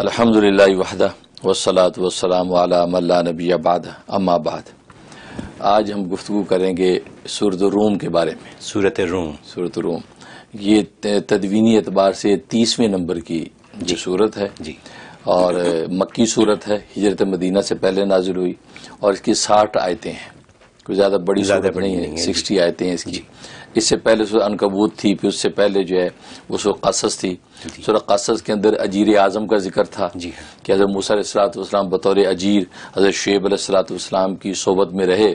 अल्हम्दुलिल्लाह वहदा वसलात वसलाम मल्ला नबी आबाद अम्माबाद आज हम गुफ्तु करेंगे सूरत रूम के बारे में सूरत रूम सूरत रूम ये तदवीनी एतबार से तीसवें नंबर की जो सूरत है जी और मक्की सूरत है हिजरत मदीना से पहले नाजिल हुई और इसकी साठ आयतें हैं कोई ज़्यादा बड़ी ज़्यादा नहीं है सिक्सटी आयतें हैं इसकी इससे पहले सुर अनकबूत थी फिर उससे पहले जो है वो सुर कासस थी सुर कासस के अंदर अजीर आज़म का जिक्र था हाँ। कि हज़रत मूसलाम बतौर अजीर हजर शेब सलाम की सोबत में रहे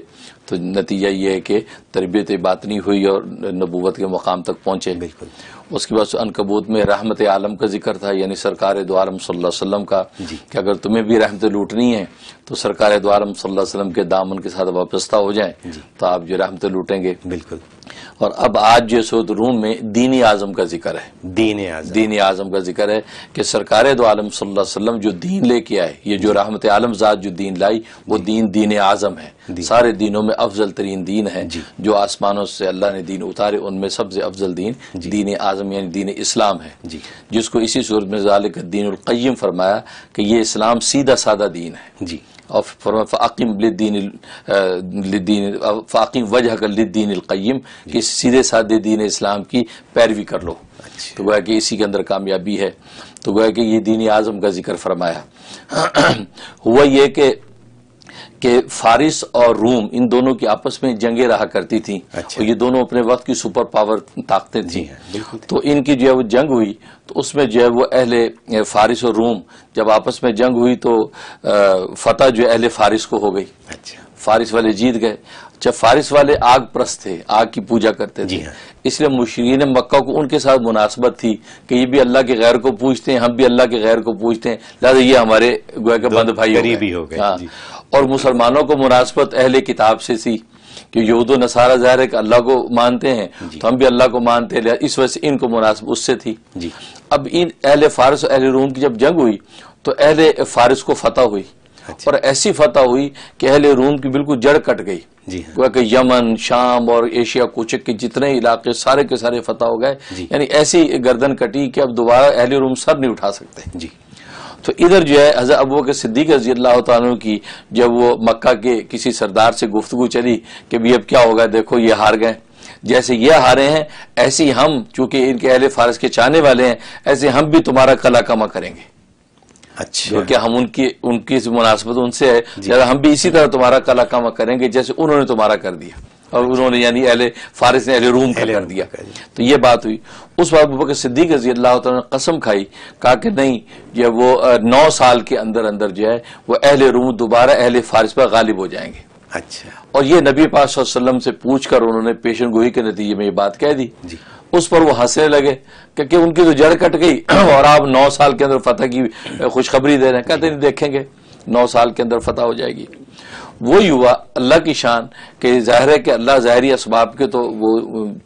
तो नतीजा ये है कि तरबियत नहीं हुई और नबूत के मकाम तक पहुँचे बिल्कुल उसके बाद अनकबूत में रहमत आलम का जिक्र था यानी सरकार द्वारम वसल्लम का कि अगर तुम्हें भी रहमत लूटनी है तो सरकार द्वारम सल्लम के दामन के साथ वापस्ता हो जाए तो आप जो रहमत लूटेंगे बिल्कुल और अब आज जो सऊद रूम में दीनी आजम का जिक्र है दीन आजम दीन आजम का जिक्र है कि सरकार दो आलम वसल्लम जो दीन लेके आए ये जो रहमत आलम जात जो दीन लाई वो दीन दीन आजम है सारे दीनों में अफजल तरीन दीन है जो आसमानों से अल्लाह ने दीन उतारे उनमें सबसे अफजल दीन दीन आजम यानी दीन इस्लाम है जिसको इसी सूरत में जालिक दीनकैम फरमाया कि ये इस्लाम सीधा सादा दीन है जी और फ़ाकिम फ़ाकिम वजह कर लिद्दीन अलकयम कि सीधे साधे दीन इस्लाम की पैरवी कर लो अच्छा। तो गोया कि इसी के अंदर कामयाबी है तो गोया कि ये दीन आज़म का जिक्र फरमाया हुआ ये कि कि फारिस और रूम इन दोनों की आपस में जंगे रहा करती थी अच्छा। ये दोनों अपने वक्त की सुपर पावर ताकतें हाँ, थी तो इनकी जो है वो जंग हुई तो उसमें जो है वो अहले फारिस और रूम जब आपस में जंग हुई तो फतेह जो अहले फारिस को हो गई अच्छा। फारिस वाले जीत गए जब फारिस वाले आग प्रस्त थे आग की पूजा करते थे हाँ। इसलिए मुशरीन मक्का को उनके साथ मुनासबत थी कि ये भी अल्लाह के गैर को पूछते हैं हम भी अल्लाह के गैर को पूछते हैं लिहाजा ये हमारे गोया के बंद भाई हो गए हाँ और मुसलमानों को मुनासबत अहले किताब से सी कि यहूद नसारा ज़ाहिर है कि अल्लाह को मानते हैं तो हम भी अल्लाह को मानते हैं इस वजह से इनको मुनासब उससे थी जी। अब इन अहले फारस और अहल रूम की जब जंग हुई तो अहल फारस को फतह हुई अच्छा। और ऐसी फतह हुई कि अहल रूम की बिल्कुल जड़ कट गई हाँ। कि यमन शाम और एशिया कोचक के जितने इलाके सारे के सारे फतह हो गए यानी ऐसी गर्दन कटी कि अब दोबारा अहले रूम सर नहीं उठा सकते जी तो इधर जो है हज़र अबू के सिद्दीक रजी अल्लाह तु की जब वो मक्का के किसी सरदार से गुफ्तु चली कि भी अब क्या होगा देखो ये हार गए जैसे ये हारे हैं ऐसे हम चूंकि इनके अहल फारस के चाहने वाले हैं ऐसे हम भी तुम्हारा कला कमा करेंगे अच्छा क्योंकि हम उनकी उनकी मुनासबत उनसे है हम भी इसी तरह तुम्हारा कला कमा करेंगे जैसे उन्होंने तुम्हारा कर दिया और उन्होंने यानी अहले फारिस ने अहले रूम का कर दिया तो ये बात हुई उस बार बकर सिद्दीक रजी अल्लाह ने कसम खाई कहा कि नहीं जो वो नौ साल के अंदर अंदर जो है वो अहले रूम दोबारा अहले फारिस पर गालिब हो जाएंगे अच्छा और ये नबी पाक वसल्लम से पूछ कर उन्होंने पेशन गोई के नतीजे में ये बात कह दी उस पर वो हंसने लगे क्योंकि उनकी तो जड़ कट गई और आप नौ साल के अंदर फतेह की खुशखबरी दे रहे हैं कहते नहीं देखेंगे नौ साल के अंदर फतेह हो जाएगी वो युवा अल्लाह की शान के ज़ाहिर है कि अल्लाह जहरी इसबाब के तो वो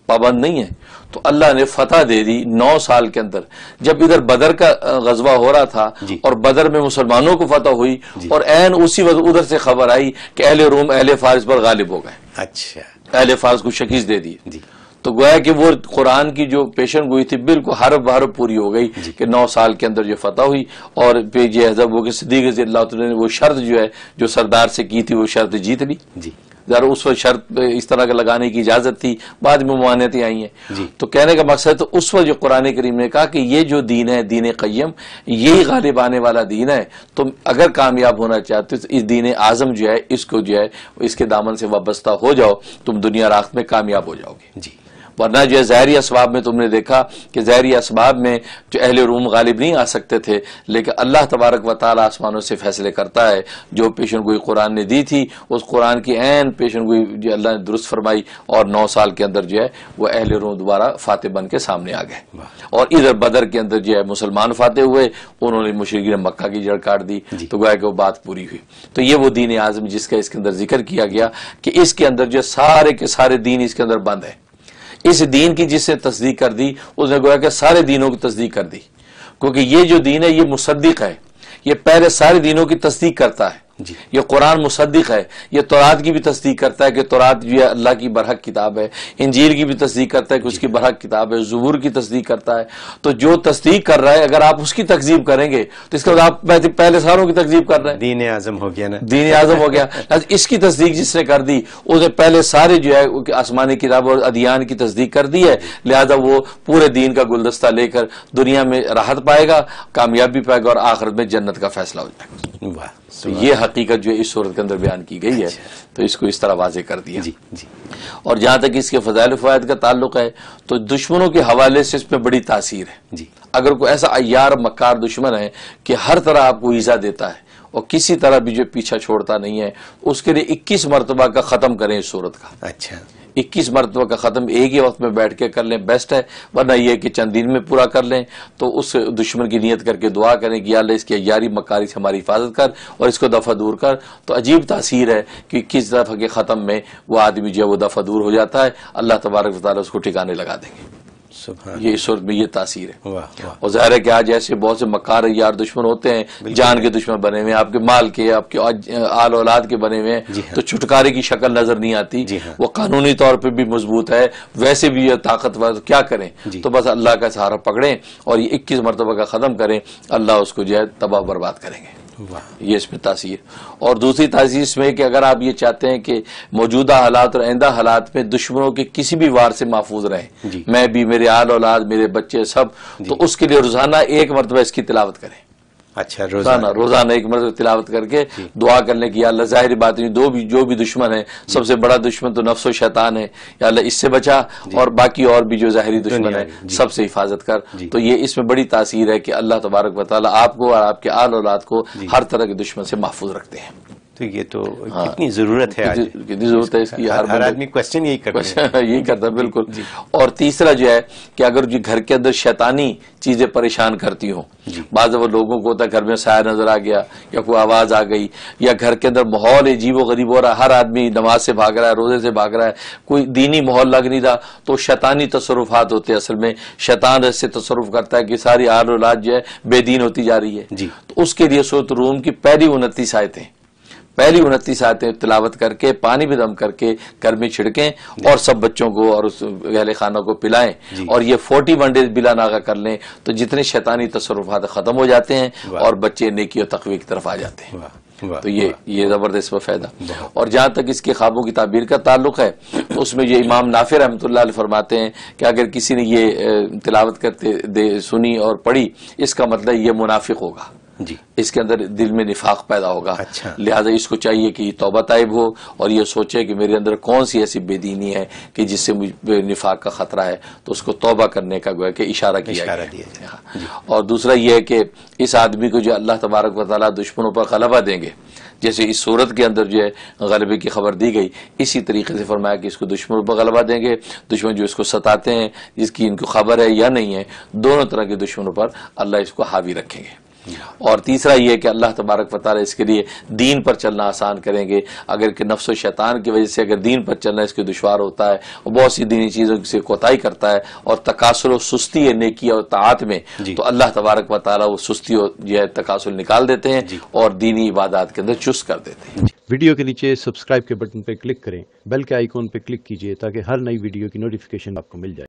पाबंद नहीं है तो अल्लाह ने फतेह दे दी नौ साल के अंदर जब इधर बदर का गजबा हो रहा था और बदर में मुसलमानों को फतेह हुई और एन उसी वक्त उधर से खबर आई कि अहले रोम अहले फारस पर गालिब हो गए अच्छा अहले फारस को शकीस दे दी तो गोया कि वो कुरान की जो पेशन गोई थी बिल्कुल हर बार पूरी हो गई कि नौ साल के अंदर जो फतह हुई और फिर ये हजब हो कि ने वो शर्त जो है जो सरदार से की थी वो शर्त जीत ली जी जरा उस वक्त शर्त इस तरह का लगाने की इजाजत थी बाद में मान्यतें आई है तो कहने का मकसद तो उस वक्त जो कुरान करीम ने कहा कि ये जो दीन है दीन कयम यही गालिब आने वाला दीन है तुम तो अगर कामयाब होना चाहते हो तो इस दीन आजम जो है इसको जो है इसके दामन से वाबस्ता हो जाओ तुम दुनिया राख में कामयाब हो जाओगे जी वरना जो है जहरी इसबाब में तुमने देखा कि जहरी इसबाब में जो अहल रूम गालिब नहीं आ सकते थे लेकिन अल्लाह तबारक व ताली आसमानों से फैसले करता है जो पेशन गोई कुरान ने दी थी उस कुरान की एन पेशन गोई जो अल्लाह ने दुरुस्त फरमाई और नौ साल के अंदर जो है वह अहल रूम दोबारा फातह बन के सामने आ गए और इधर बदर के अंदर जो है मुसलमान फाते हुए उन्होंने मुशरकी ने मक्का की जड़ काट दी तो गोया कि वो बात पूरी हुई तो ये वो दीन आजम जिसका इसके अंदर जिक्र किया गया कि इसके अंदर जो सारे के सारे दीन इसके अंदर बंद है इस दीन की जिसने तस्दीक कर दी उसने गोया कि सारे दीनों की तस्दीक कर दी क्योंकि ये जो दीन है ये मुसद्दिक है ये पहले सारे दीनों की तस्दीक करता है जी ये कुरान मुसद्दिक है ये तौरात की भी तस्दीक करता है कि तौरात ये अल्लाह की बरहक किताब है इंजील की भी तस्दीक करता है कि उसकी बरहक किताब है जबूर की तस्दीक करता है तो जो तस्दीक कर रहा है अगर आप उसकी तकजीब करेंगे तो बाद आप पहले सारों की तकजीब कर रहे हैं दीन आजम हो गया ना दीन आजम हो गया अच्छा, इसकी तस्दीक जिसने कर दी उसने पहले सारे जो है आसमानी किताब और अदियान की तस्दीक कर दी है लिहाजा वो पूरे दीन का गुलदस्ता लेकर दुनिया में राहत पाएगा कामयाबी पाएगा और आखिरत में जन्नत का फैसला हो जाएगा वाह तो ये हकीकत जो इस सूरत के अंदर बयान की गई है अच्छा। तो इसको इस तरह वाजे कर दिया जी, जी। और जहां तक इसके फजायल फवायद का ताल्लुक है तो दुश्मनों के हवाले से इसमें बड़ी तासीर है जी। अगर कोई ऐसा अयार मक्कार दुश्मन है कि हर तरह आपको ईजा देता है और किसी तरह भी जो पीछा छोड़ता नहीं है उसके लिए इक्कीस मरतबा का ख़त्म करें इस सूरत का अच्छा इक्कीस मरतबा का ख़त्म एक ही वक्त में बैठ के कर लें बेस्ट है वरना यह कि चंद दिन में पूरा कर लें तो उस दुश्मन की नीयत करके दुआ करें कि अल्लाह इसकी अयारी मकारी से हमारी हिफाजत कर और इसको दफ़ा दूर कर तो अजीब तासीर है कि इक्कीस दफ़ा के ख़त्म में वह आदमी जो है वह दफ़ा दूर हो जाता है अल्लाह तबारक वाली उसको ठिकाने लगा देंगे ये इस सूरत में ये तासीर है और जाहिर है कि आज ऐसे बहुत से मकार यार दुश्मन होते हैं जान के दुश्मन बने हुए हैं आपके माल के आपके आल औलाद के बने हुए हैं हाँ। तो छुटकारे की शक्ल नजर नहीं आती हाँ। वो कानूनी तौर पर भी मजबूत है वैसे भी यह ताकतवर क्या करें तो बस अल्लाह का सहारा पकड़े और ये इक्कीस मरतबा का खत्म करें अल्लाह उसको जो है तबाह बर्बाद करेंगे ये इसमें तासीर और दूसरी तासीर इसमें कि अगर आप ये चाहते हैं कि मौजूदा हालात और आइंदा हालात में दुश्मनों के किसी भी वार से महफूज रहें मैं भी मेरे आल औलाद मेरे बच्चे सब तो उसके लिए रोजाना एक मरतबा इसकी तिलावत करें अच्छा रोजाना रोजाना एक मरतब तिलावत करके दुआ करने की अल्लाह जाहिर बात नहीं दो भी जो भी दुश्मन है सबसे बड़ा दुश्मन तो नफ्सो शैतान है या अल्लाह इससे बचा और बाकी और भी जो जाहिर दुश्मन है सबसे हिफाजत कर तो ये इसमें बड़ी तासीर है कि अल्लाह तबारक वाली आपको और आपके आल औलाद को हर तरह के दुश्मन से महफूज रखते हैं तो ये तो हाँ, कितनी जरूरत है कितनी जरूरत है इसकी हर, आदमी क्वेश्चन यही करता यही करता है बिल्कुल और तीसरा जो है कि अगर जो घर के अंदर शैतानी चीजें परेशान करती हो बाद लोगों को होता घर में साया नजर आ गया या कोई आवाज आ गई या घर के अंदर माहौल अजीब गरीब हो रहा है हर आदमी नमाज से भाग रहा है रोजे से भाग रहा है कोई दीनी माहौल लग नहीं रहा तो शैतानी तसरुफात होते हैं असल में शैतान ऐसे तसरुफ करता है कि सारी आर औलाद जो है बेदीन होती जा रही है तो उसके लिए सोत रूम की पहली उन्नतीस आयतें पहली उनतीस आयतें तिलावत करके पानी भी दम करके घर में छिड़कें और सब बच्चों को और उस गहले खानों को पिलाएं और ये फोर्टी वन डेज बिला नागा कर लें तो जितने शैतानी तसरफात ख़त्म हो जाते हैं और बच्चे नेकी और तकवी की तरफ आ जाते हैं तो ये ये ज़बरदस्त व फ़ायदा और जहाँ तक इसके ख्वाबों की ताबीर का ताल्लुक है तो उसमें ये इमाम नाफिर रहमत फरमाते हैं कि अगर किसी ने ये तिलावत करते सुनी और पढ़ी इसका मतलब ये मुनाफिक होगा जी इसके अंदर दिल में निफाक पैदा होगा अच्छा। लिहाजा इसको चाहिए कि तोबा तयब हो और ये सोचे कि मेरे अंदर कौन सी ऐसी बेदीनी है कि जिससे मुझे निफाक का खतरा है तो उसको तोबा करने का गोया कि इशारा किया इशारा दिया हाँ। और दूसरा यह है कि इस आदमी को जो अल्लाह तबारक वाली दुश्मनों पर गलबा देंगे जैसे इस सूरत के अंदर जो है गलबे की खबर दी गई इसी तरीके से फरमाया कि इसको दुश्मनों पर गलबा देंगे दुश्मन जो इसको सताते हैं जिसकी इनको खबर है या नहीं है दोनों तरह के दुश्मनों पर अल्लाह इसको हावी रखेंगे और तीसरा यह कि अल्लाह तबारक वाले इसके लिए दीन पर चलना आसान करेंगे अगर कि नफ्स शैतान की वजह से अगर दीन पर चलना इसके दुशवार होता है और बहुत सी दीनी चीज़ों से कोताही करता है और तकासुर सुस्ती है नेकी और तात में तो अल्लाह तबारक वाली वो सुस्ती और जो है तकासुल निकाल देते हैं और दीनी इबादत के अंदर चुस्त कर देते हैं वीडियो के नीचे सब्सक्राइब के बटन पर क्लिक करें बेल के आइकॉन पर क्लिक कीजिए ताकि हर नई वीडियो की नोटिफिकेशन आपको मिल जाए